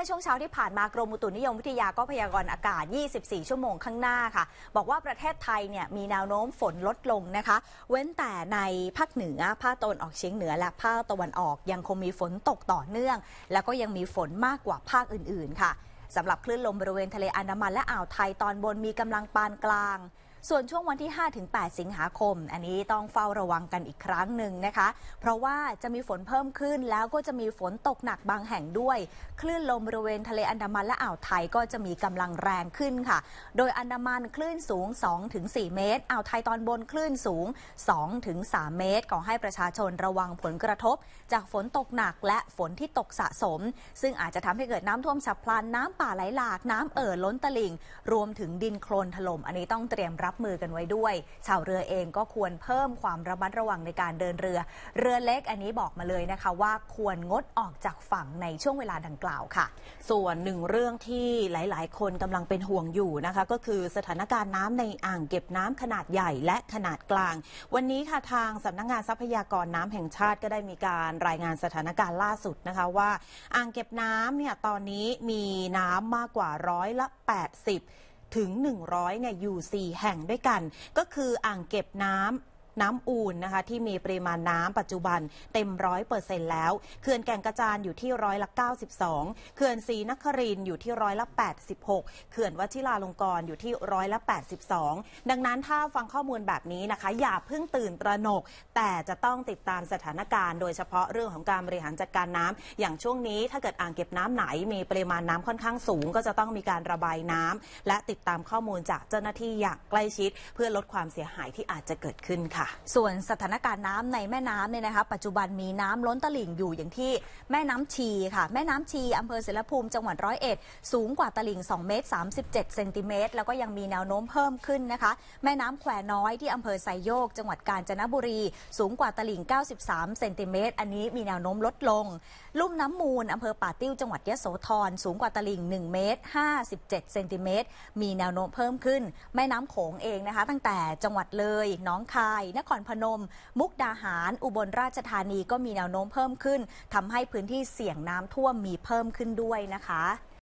ื่อช่วงเช้าที่ผ่านมากรมอุตุนิยมวิทยาก็พยากรณ์อากาศ 24 ชั่วโมงข้างหน้าค่ะ บอกว่าประเทศไทยเนี่ยมีแนวโน้มฝนลดลงนะคะ เว้นแต่ในภาคเหนือภาคตะวันออกเฉียงเหนือและภาคตะวันออก ยังคงมีฝนตกต่อเนื่อง แล้วก็ยังมีฝนมากกว่าภาคอื่นๆค่ะ สำหรับคลื่นลมบริเวณทะเลอันดามันและอ่าวไทยตอนบนมีกำลังปานกลางส่วนช่วงวันที่5-8ถึงสิงหาคม อันนี้ต้องเฝ้าระวังกันอีกครั้งหนึ่งนะคะ เพราะว่าจะมีฝนเพิ่มขึ้น แล้วก็จะมีฝนตกหนักบางแห่งด้วย คลื่นลมบริเวณทะเลอันดามันและอ่าวไทยก็จะมีกำลังแรงขึ้นค่ะ โดยอันดามันคลื่นสูง2-4ถึงเมตร อ่าวไทยตอนบนคลื่นสูง2-3ถึงเมตร ขอให้ประชาชนระวังผลกระทบ จากฝนตกหนักและฝนที่ตกสะสม ซึ่งอาจจะทำให้เกิดน้ำท่วมฉับพลันน้ำป่าไหลหลากน้ำเอ่อล้นตลิ่ง รวมถึงดินโคลนถล่ม อันนี้ต้องเตรียมรับรับมือกันไว้ด้วย ชาวเรือเองก็ควรเพิ่มความระมัดระวังในการเดินเรือ เรือเล็กอันนี้บอกมาเลยนะคะว่าควรงดออกจากฝั่งในช่วงเวลาดังกล่าวค่ะ ส่วนหนึ่งเรื่องที่หลายๆ คนกำลังเป็นห่วงอยู่นะคะก็คือสถานการณ์น้ำในอ่างเก็บน้ำขนาดใหญ่และขนาดกลาง วันนี้ค่ะทางสำนักงงานทรัพยากรน้ำแห่งชาติก็ได้มีการรายงานสถานการณ์ล่าสุดนะคะว่าอ่างเก็บน้ำเนี่ยตอนนี้มีน้ำมากกว่าร้อยละ80ถึง 100เนี่ยอยู่ 4 แห่งด้วยกัน ก็คืออ่างเก็บน้ำน้ำอูนนะคะที่มีปริมาณน้ำปัจจุบันเต็มร้อยเปอร์เซ็นต์แล้วเขื่อนแก่งกระจานอยู่ที่ร้อยละ92เขื่อนศรีนครินอยู่ที่ร้อยละ 86 เขื่อนวชิราลงกรณ์อยู่ที่ร้อยละ 82 ดังนั้นถ้าฟังข้อมูลแบบนี้นะคะ อย่าเพิ่งตื่นตระหนก แต่จะต้องติดตามสถานการณ์โดยเฉพาะเรื่องของการบริหารจัดการน้ำ อย่างช่วงนี้ถ้าเกิดอ่างเก็บน้ำไหน มีปริมาณน้ำค่อนข้างสูง ก็จะต้องมีการระบายน้ำ และติดตามข้อมูลจากเจ้าหน้าที่อย่างใกล้ชิด เพื่อลดความเสียหายที่อาจจะเกิดขึ้นค่ะส่วนสถานการณ์น้ำในแม่น้ำเนี่ยนะคะ ปัจจุบันมีน้ำล้นตลิ่งอยู่อย่างที่แม่น้ำชีค่ะ แม่น้ำชีอำเภอศิลภูมิ จังหวัดร้อยเอ็ดสูงกว่าตลิ่ง2เมตร37เซนติเมตรแล้วก็ยังมีแนวโน้มเพิ่มขึ้นนะคะ แม่น้ำแควน้อยที่อำเภอไซโยกจังหวัดกาญจนบุรี สูงกว่าตลิ่ง93เซนติเมตรอันนี้มีแนวโน้มลดลง ลุ่มน้ำมูลอำเภอป่าติ้วจังหวัดยะโสธรสูงกว่าตลิ่ง1เมตร57เซนติเมตรมีแนวโน้มเพิ่มขึ้น แม่น้ำโขงเองนะคะ ตั้งแต่จังหวัดเลยน้องคายนครพนม มุกดาหาร อุบลราชธานีก็มีแนวโน้มเพิ่มขึ้นทำให้พื้นที่เสี่ยงน้ำท่วมมีเพิ่มขึ้นด้วยนะคะ